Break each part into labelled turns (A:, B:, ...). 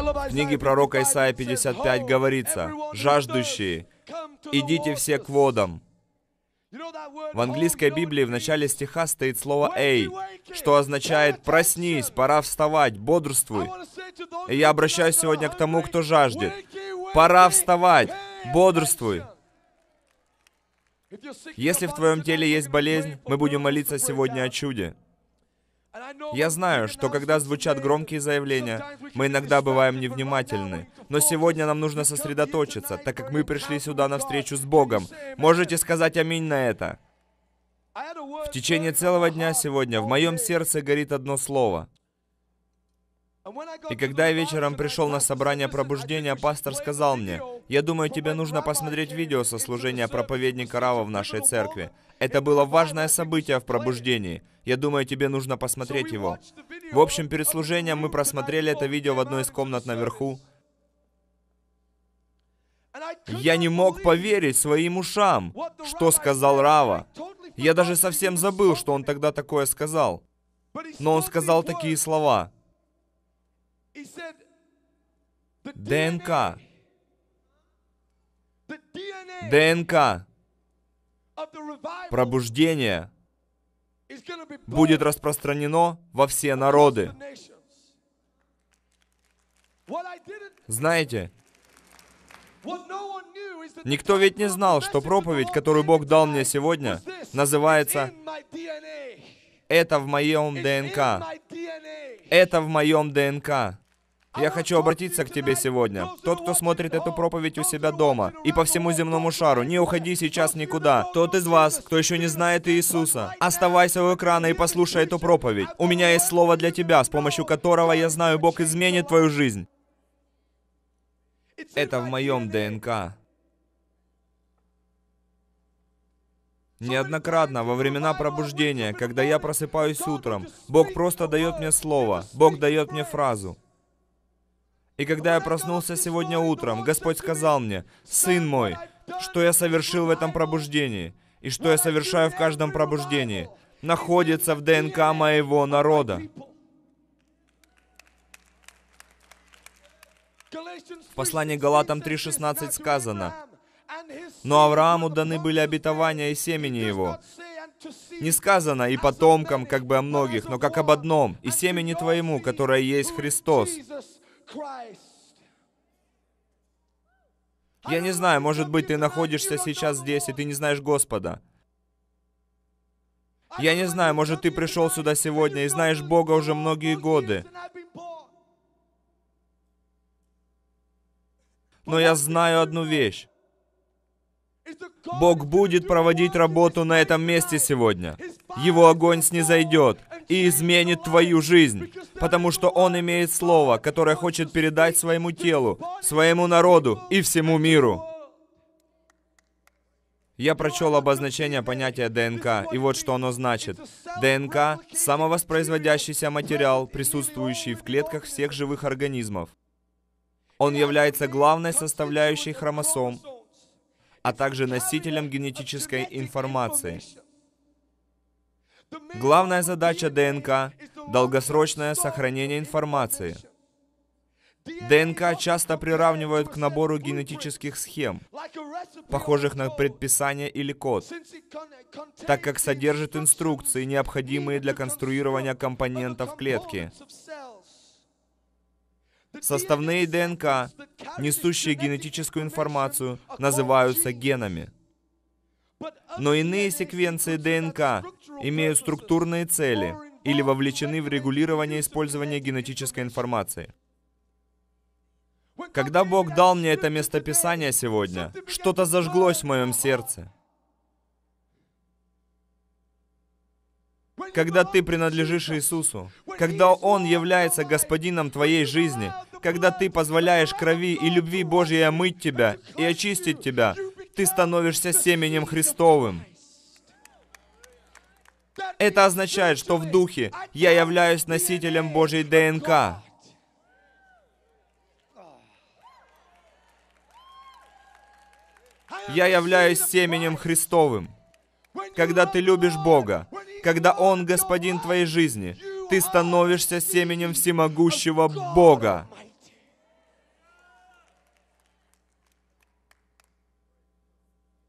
A: В книге пророка Исаия 55 говорится, «Жаждущие, идите все к водам». В английской Библии в начале стиха стоит слово «эй», что означает «проснись, пора вставать, бодрствуй». И я обращаюсь сегодня к тому, кто жаждет. Пора вставать, бодрствуй. Если в твоем теле есть болезнь, мы будем молиться сегодня о чуде. Я знаю, что когда звучат громкие заявления, мы иногда бываем невнимательны. Но сегодня нам нужно сосредоточиться, так как мы пришли сюда на встречу с Богом. Можете сказать аминь на это? В течение целого дня сегодня в моем сердце горит одно слово. И когда я вечером пришел на собрание пробуждения, пастор сказал мне, «Я думаю, тебе нужно посмотреть видео со служения проповедника Рава в нашей церкви. Это было важное событие в пробуждении. Я думаю, тебе нужно посмотреть его». В общем, перед служением мы просмотрели это видео в одной из комнат наверху. Я не мог поверить своим ушам, что сказал Рава. Я даже совсем забыл, что он тогда такое сказал. Но он сказал такие слова. ДНК. ДНК Пробуждение будет распространено во все народы. Знаете, никто ведь не знал, что проповедь, которую Бог дал мне сегодня, называется «Это в моем ДНК». Это в моем ДНК. Я хочу обратиться к тебе сегодня. Тот, кто смотрит эту проповедь у себя дома и по всему земному шару, не уходи сейчас никуда. Тот из вас, кто еще не знает Иисуса, оставайся у экрана и послушай эту проповедь. У меня есть слово для тебя, с помощью которого я знаю, Бог изменит твою жизнь. Это в моем ДНК. Неоднократно во времена пробуждения, когда я просыпаюсь утром, Бог просто дает мне слово, Бог дает мне фразу. И когда я проснулся сегодня утром, Господь сказал мне, «Сын мой, что я совершил в этом пробуждении, и что я совершаю в каждом пробуждении, находится в ДНК моего народа». В послании Галатам 3.16 сказано, «Но Аврааму даны были обетования и семени его». Не сказано и потомкам, как бы о многих, но как об одном, и семени твоему, которое есть Христос. Я не знаю, может быть, ты находишься сейчас здесь, и ты не знаешь Господа. Я не знаю, может, ты пришел сюда сегодня и знаешь Бога уже многие годы. Но я знаю одну вещь. Бог будет проводить работу на этом месте сегодня. Его огонь снизойдет и изменит твою жизнь, потому что Он имеет слово, которое хочет передать своему телу, своему народу и всему миру. Я прочел обозначение понятия ДНК, и вот что оно значит. ДНК – самовоспроизводящийся материал, присутствующий в клетках всех живых организмов. Он является главной составляющей хромосом, а также носителем генетической информации. Главная задача ДНК – долгосрочное сохранение информации. ДНК часто приравнивают к набору генетических схем, похожих на предписание или код, так как содержит инструкции, необходимые для конструирования компонентов клетки. Составные ДНК, несущие генетическую информацию, называются генами. Но иные секвенции ДНК имеют структурные цели или вовлечены в регулирование использования генетической информации. Когда Бог дал мне это местописание сегодня, что-то зажглось в моем сердце. Когда ты принадлежишь Иисусу, когда Он является Господином твоей жизни, когда ты позволяешь крови и любви Божьей омыть тебя и очистить тебя, ты становишься семенем Христовым. Это означает, что в духе я являюсь носителем Божьей ДНК. Я являюсь семенем Христовым. Когда ты любишь Бога, когда Он Господин твоей жизни, ты становишься семенем всемогущего Бога.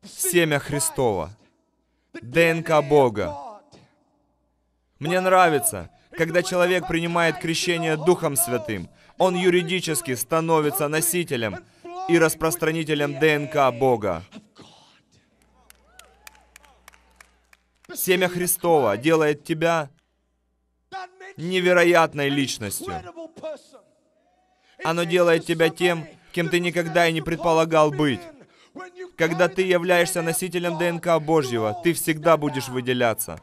A: семя Христова, ДНК Бога. Мне нравится, когда человек принимает крещение Духом Святым, он юридически становится носителем и распространителем ДНК Бога. Семя Христова делает тебя невероятной личностью. Оно делает тебя тем, кем ты никогда и не предполагал быть. Когда ты являешься носителем ДНК Божьего, ты всегда будешь выделяться.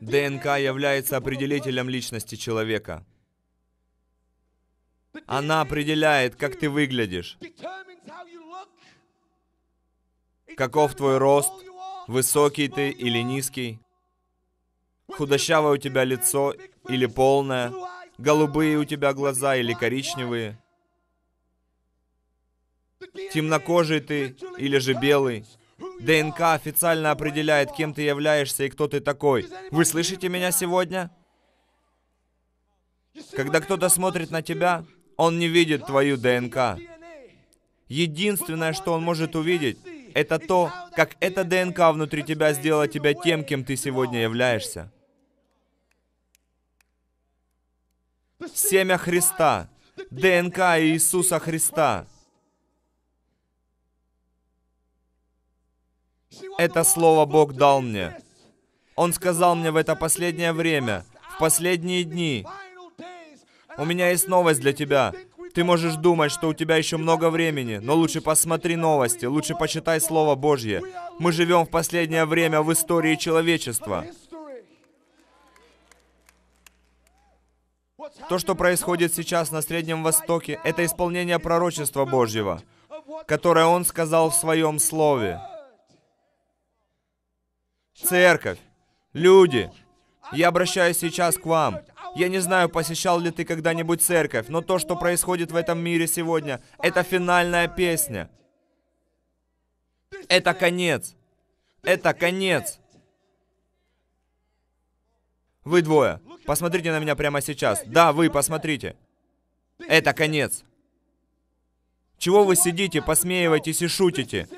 A: ДНК является определителем личности человека. Она определяет, как ты выглядишь, каков твой рост, высокий ты или низкий, худощавое у тебя лицо или полное – Голубые у тебя глаза или коричневые? Темнокожий ты или же белый? ДНК официально определяет, кем ты являешься и кто ты такой. Вы слышите меня сегодня? Когда кто-то смотрит на тебя, он не видит твою ДНК. Единственное, что он может увидеть, это то, как эта ДНК внутри тебя сделала тебя тем, кем ты сегодня являешься. семя Христа, ДНК Иисуса Христа. Это слово Бог дал мне. Он сказал мне в это последнее время, в последние дни, у меня есть новость для тебя. Ты можешь думать, что у тебя еще много времени, но лучше посмотри новости, лучше почитай Слово Божье. Мы живем в последнее время в истории человечества. То, что происходит сейчас на Среднем Востоке, это исполнение пророчества Божьего, которое Он сказал в Своем Слове. Церковь, люди, я обращаюсь сейчас к вам. Я не знаю, посещал ли ты когда-нибудь церковь, но то, что происходит в этом мире сегодня, это финальная песня. Это конец. Это конец. Вы двое. Посмотрите на меня прямо сейчас. Да, вы, посмотрите. Это конец. Чего вы сидите, посмеиваетесь и шутите?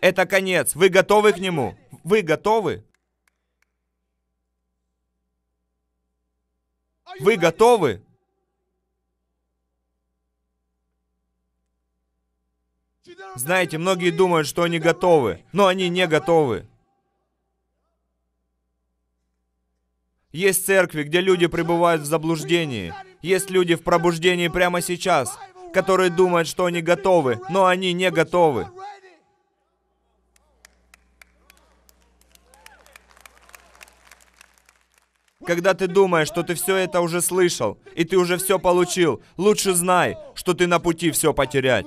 A: Это конец. Вы готовы к нему? Вы готовы? Вы готовы? Знаете, многие думают, что они готовы, но они не готовы. Есть церкви, где люди пребывают в заблуждении. Есть люди в пробуждении прямо сейчас, которые думают, что они готовы, но они не готовы. Когда ты думаешь, что ты все это уже слышал, и ты уже все получил, лучше знай, что ты на пути все потерять.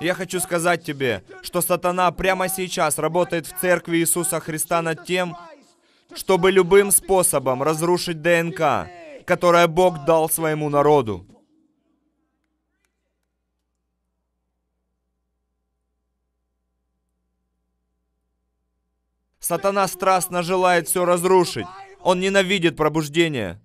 A: Я хочу сказать тебе, что сатана прямо сейчас работает в церкви Иисуса Христа над тем, чтобы любым способом разрушить ДНК, которое Бог дал своему народу. Сатана страстно желает все разрушить. Он ненавидит пробуждение.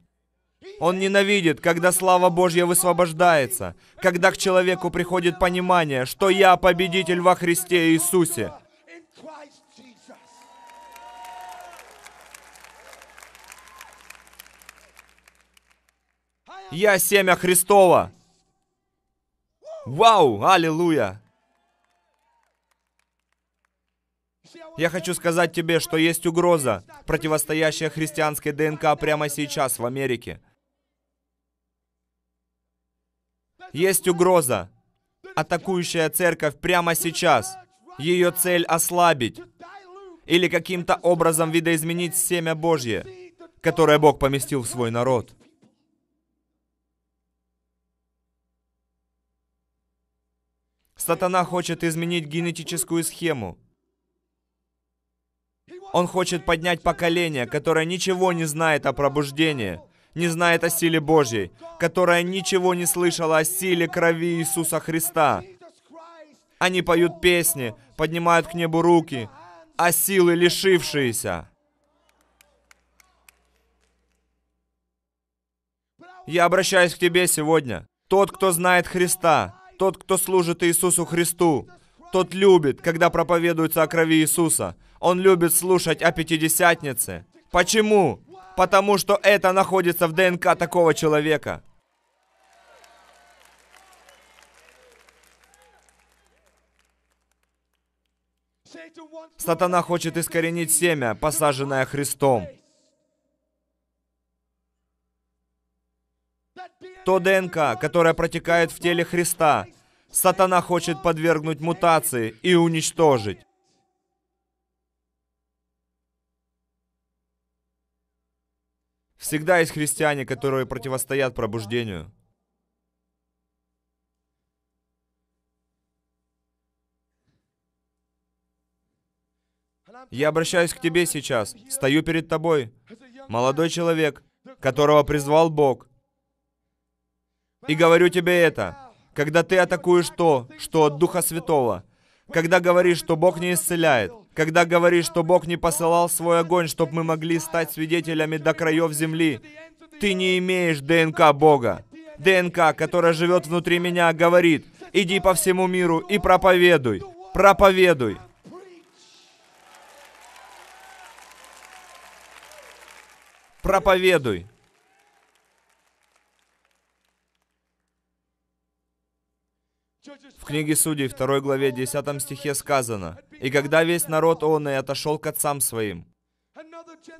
A: Он ненавидит, когда слава Божья высвобождается, когда к человеку приходит понимание, что я победитель во Христе Иисусе. Я семя Христова. Вау, аллилуйя. Я хочу сказать тебе, что есть угроза, противостоящая христианской ДНК прямо сейчас в Америке. Есть угроза, атакующая церковь прямо сейчас. Ее цель ослабить или каким-то образом видоизменить семя Божье, которое Бог поместил в свой народ. Сатана хочет изменить генетическую схему, он хочет поднять поколение, которое ничего не знает о пробуждении, не знает о силе Божьей, которое ничего не слышало о силе крови Иисуса Христа. Они поют песни, поднимают к небу руки, а силы лишившиеся. Я обращаюсь к тебе сегодня. Тот, кто знает Христа, тот, кто служит Иисусу Христу, тот любит, когда проповедуется о крови Иисуса, он любит слушать о Пятидесятнице. Почему? Потому что это находится в ДНК такого человека. Сатана хочет искоренить семя, посаженное Христом. То ДНК, которое протекает в теле Христа, Сатана хочет подвергнуть мутации и уничтожить. Всегда есть христиане, которые противостоят пробуждению. Я обращаюсь к тебе сейчас, стою перед тобой, молодой человек, которого призвал Бог. И говорю тебе это, когда ты атакуешь то, что от Духа Святого, когда говоришь, что Бог не исцеляет, когда говоришь, что Бог не посылал свой огонь, чтобы мы могли стать свидетелями до краев земли, ты не имеешь ДНК Бога. ДНК, которая живет внутри меня, говорит, иди по всему миру и проповедуй, проповедуй. Проповедуй. книге Судей, 2 главе, 10 стихе сказано, «И когда весь народ он и отошел к отцам своим,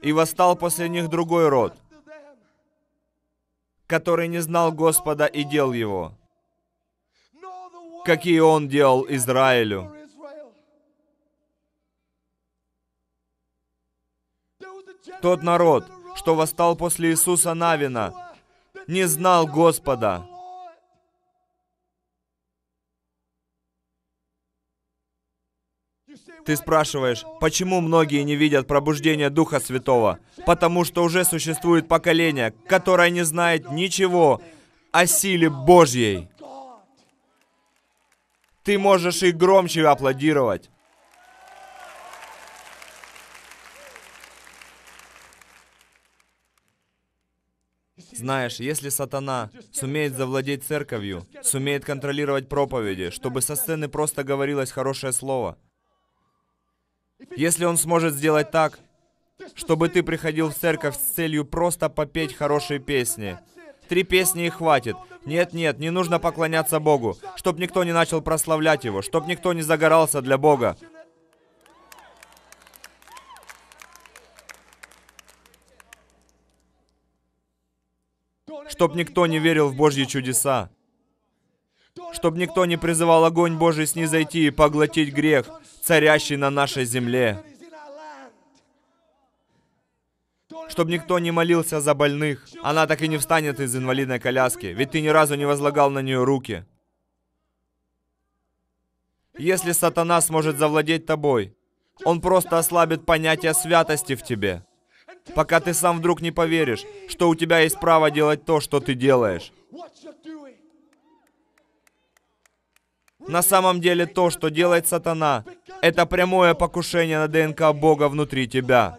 A: и восстал после них другой род, который не знал Господа и дел его, какие он делал Израилю». Тот народ, что восстал после Иисуса Навина, не знал Господа. Ты спрашиваешь, почему многие не видят пробуждения Духа Святого? Потому что уже существует поколение, которое не знает ничего о силе Божьей. Ты можешь и громче аплодировать. Знаешь, если сатана сумеет завладеть церковью, сумеет контролировать проповеди, чтобы со сцены просто говорилось хорошее слово, если он сможет сделать так, чтобы ты приходил в церковь с целью просто попеть хорошие песни. Три песни и хватит. Нет, нет, не нужно поклоняться Богу, чтобы никто не начал прославлять Его, чтобы никто не загорался для Бога. Чтоб никто не верил в Божьи чудеса. Чтоб никто не призывал огонь Божий снизойти и поглотить грех царящий на нашей земле. Чтобы никто не молился за больных. Она так и не встанет из инвалидной коляски, ведь ты ни разу не возлагал на нее руки. Если сатана сможет завладеть тобой, он просто ослабит понятие святости в тебе, пока ты сам вдруг не поверишь, что у тебя есть право делать то, что ты делаешь. На самом деле то, что делает сатана, это прямое покушение на ДНК Бога внутри тебя.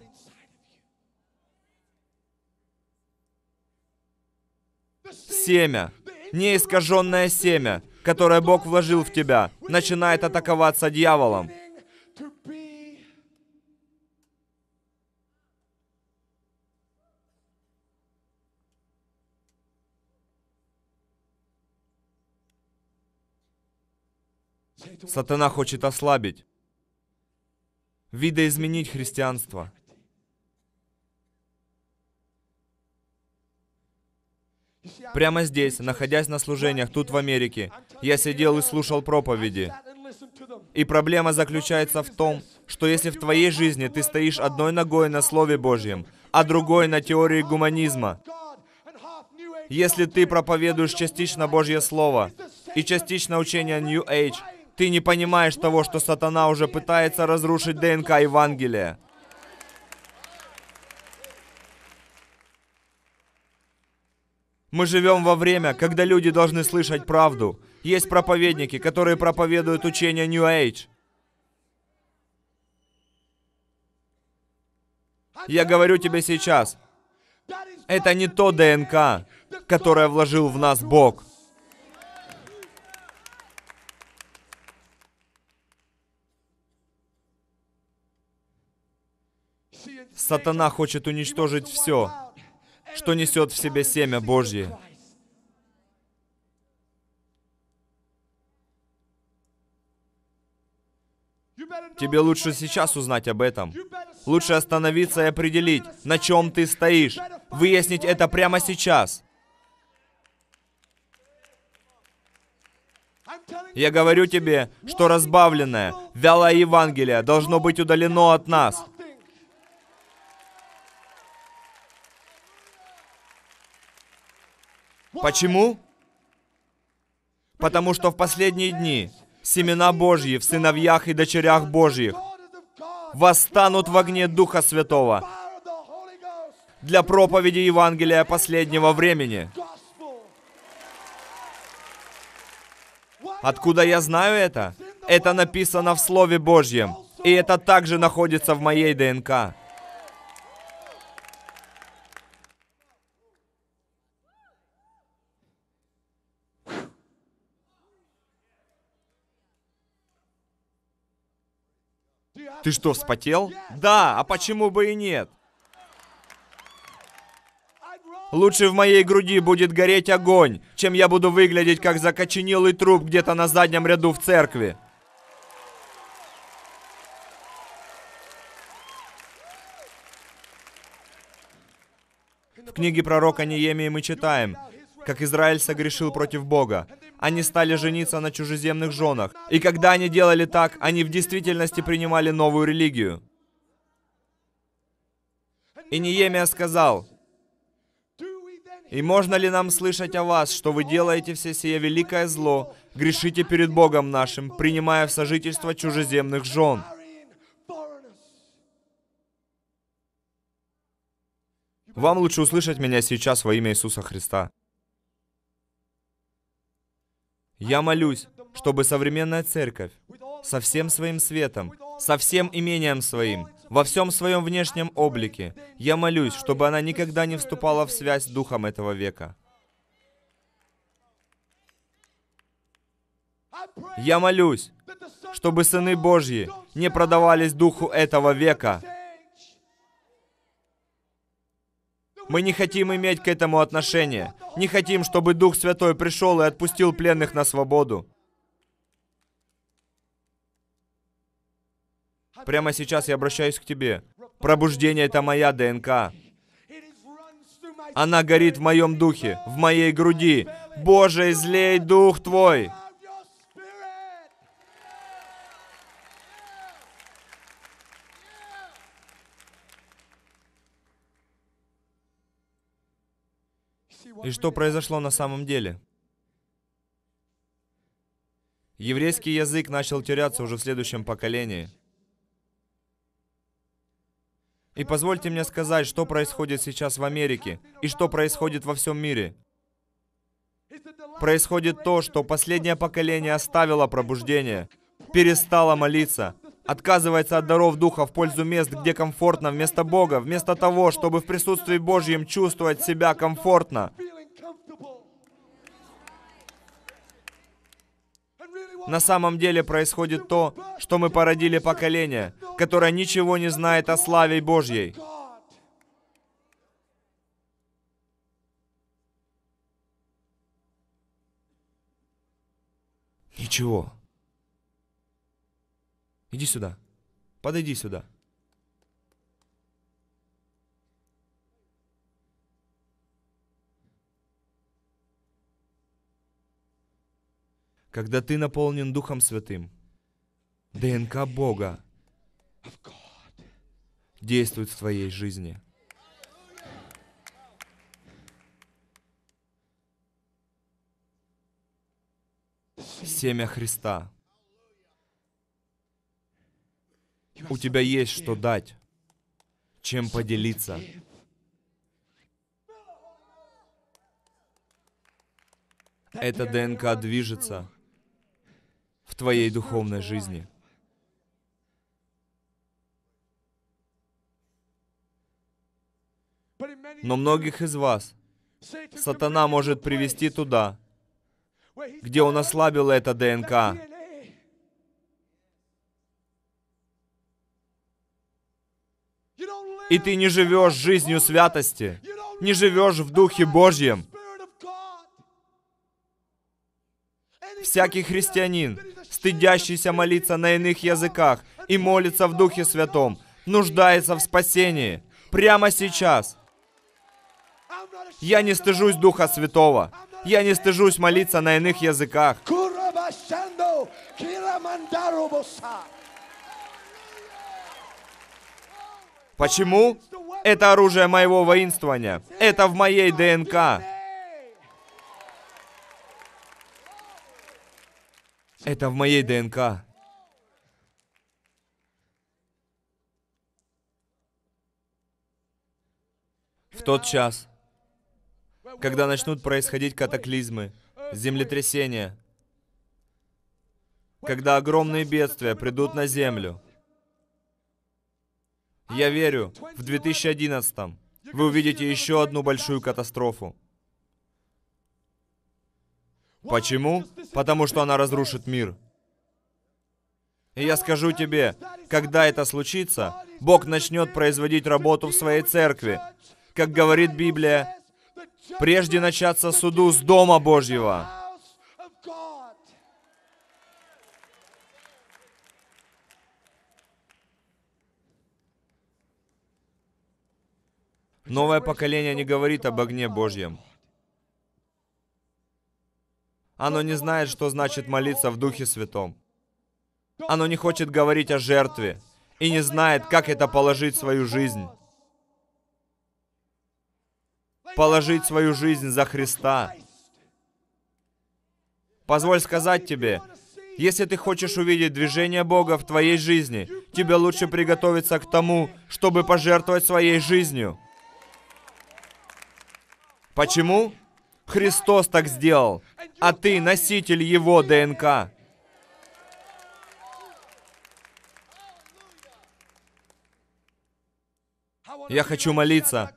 A: Семя, неискаженное семя, которое Бог вложил в тебя, начинает атаковаться дьяволом. Сатана хочет ослабить, видоизменить христианство. Прямо здесь, находясь на служениях, тут в Америке, я сидел и слушал проповеди. И проблема заключается в том, что если в твоей жизни ты стоишь одной ногой на Слове Божьем, а другой на теории гуманизма, если ты проповедуешь частично Божье Слово и частично учение New Age, ты не понимаешь того, что сатана уже пытается разрушить ДНК Евангелия. Мы живем во время, когда люди должны слышать правду. Есть проповедники, которые проповедуют учение New Age. Я говорю тебе сейчас, это не то ДНК, которое вложил в нас Бог. Сатана хочет уничтожить все, что несет в себе семя Божье. Тебе лучше сейчас узнать об этом. Лучше остановиться и определить, на чем ты стоишь. Выяснить это прямо сейчас. Я говорю тебе, что разбавленное, вялое Евангелие должно быть удалено от нас. Почему? Потому что в последние дни семена Божьи в сыновьях и дочерях Божьих восстанут в огне Духа Святого для проповеди Евангелия последнего времени. Откуда я знаю это? Это написано в Слове Божьем, и это также находится в моей ДНК. Ты что, вспотел? Да, а почему бы и нет? Лучше в моей груди будет гореть огонь, чем я буду выглядеть как закоченелый труп где-то на заднем ряду в церкви. В книге пророка Неемии мы читаем, как Израиль согрешил против Бога. Они стали жениться на чужеземных женах. И когда они делали так, они в действительности принимали новую религию. И Неемия сказал, «И можно ли нам слышать о вас, что вы делаете все сие великое зло, грешите перед Богом нашим, принимая в сожительство чужеземных жен?» Вам лучше услышать меня сейчас во имя Иисуса Христа. Я молюсь, чтобы современная церковь со всем своим светом, со всем имением своим, во всем своем внешнем облике, я молюсь, чтобы она никогда не вступала в связь с духом этого века. Я молюсь, чтобы сыны Божьи не продавались духу этого века, Мы не хотим иметь к этому отношения. Не хотим, чтобы Дух Святой пришел и отпустил пленных на свободу. Прямо сейчас я обращаюсь к тебе. Пробуждение — это моя ДНК. Она горит в моем духе, в моей груди. Боже, излей Дух Твой! И что произошло на самом деле? Еврейский язык начал теряться уже в следующем поколении. И позвольте мне сказать, что происходит сейчас в Америке и что происходит во всем мире. Происходит то, что последнее поколение оставило пробуждение, перестало молиться, отказывается от даров Духа в пользу мест, где комфортно, вместо Бога, вместо того, чтобы в присутствии Божьем чувствовать себя комфортно. На самом деле происходит то, что мы породили поколение, которое ничего не знает о славе Божьей. Ничего. Иди сюда. Подойди сюда. когда ты наполнен Духом Святым, ДНК Бога действует в твоей жизни. Семя Христа. У тебя есть что дать, чем поделиться. Эта ДНК движется в твоей духовной жизни. Но многих из вас сатана может привести туда, где он ослабил это ДНК. И ты не живешь жизнью святости, не живешь в Духе Божьем. Всякий христианин, стыдящийся молиться на иных языках и молится в Духе Святом, нуждается в спасении прямо сейчас. Я не стыжусь Духа Святого. Я не стыжусь молиться на иных языках. Почему? Это оружие моего воинствования. Это в моей ДНК. Это в моей ДНК. В тот час, когда начнут происходить катаклизмы, землетрясения, когда огромные бедствия придут на Землю. Я верю, в 2011 вы увидите еще одну большую катастрофу. Почему? Потому что она разрушит мир. И я скажу тебе, когда это случится, Бог начнет производить работу в своей церкви. Как говорит Библия, прежде начаться суду с Дома Божьего. Новое поколение не говорит об огне Божьем. Оно не знает, что значит молиться в Духе Святом. Оно не хочет говорить о жертве и не знает, как это положить свою жизнь. Положить свою жизнь за Христа. Позволь сказать тебе, если ты хочешь увидеть движение Бога в твоей жизни, тебе лучше приготовиться к тому, чтобы пожертвовать своей жизнью. Почему? Христос так сделал, а ты носитель его ДНК. Я хочу молиться.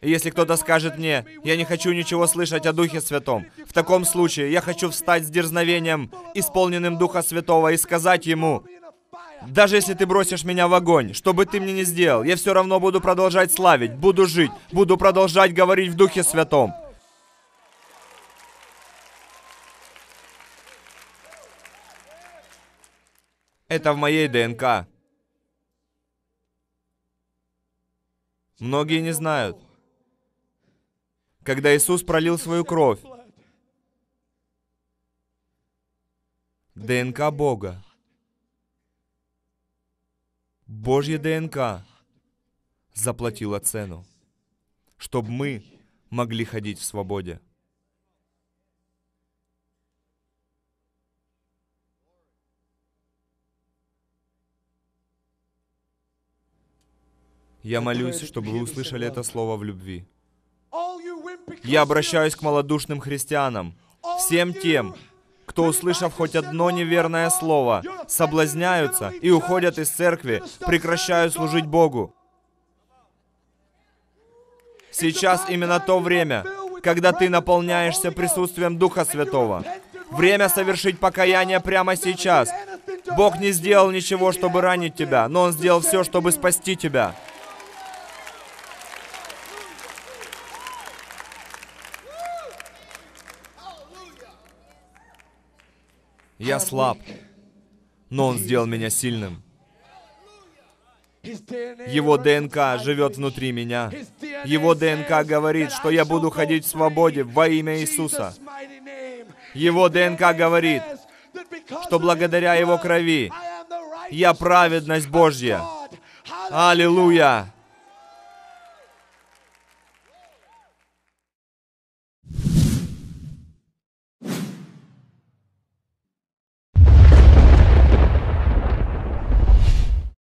A: если кто-то скажет мне, я не хочу ничего слышать о Духе Святом, в таком случае я хочу встать с дерзновением, исполненным Духа Святого, и сказать ему, даже если ты бросишь меня в огонь, что бы ты мне ни сделал, я все равно буду продолжать славить, буду жить, буду продолжать говорить в Духе Святом. Это в моей ДНК. Многие не знают. Когда Иисус пролил свою кровь, ДНК Бога Божья ДНК заплатила цену, чтобы мы могли ходить в свободе. Я молюсь, чтобы вы услышали это слово в любви. Я обращаюсь к малодушным христианам, всем тем, кто, услышав хоть одно неверное слово, соблазняются и уходят из церкви, прекращают служить Богу. Сейчас именно то время, когда ты наполняешься присутствием Духа Святого. Время совершить покаяние прямо сейчас. Бог не сделал ничего, чтобы ранить тебя, но Он сделал все, чтобы спасти тебя. Я слаб, но Он сделал меня сильным. Его ДНК живет внутри меня. Его ДНК говорит, что я буду ходить в свободе во имя Иисуса. Его ДНК говорит, что благодаря Его крови я праведность Божья. Аллилуйя!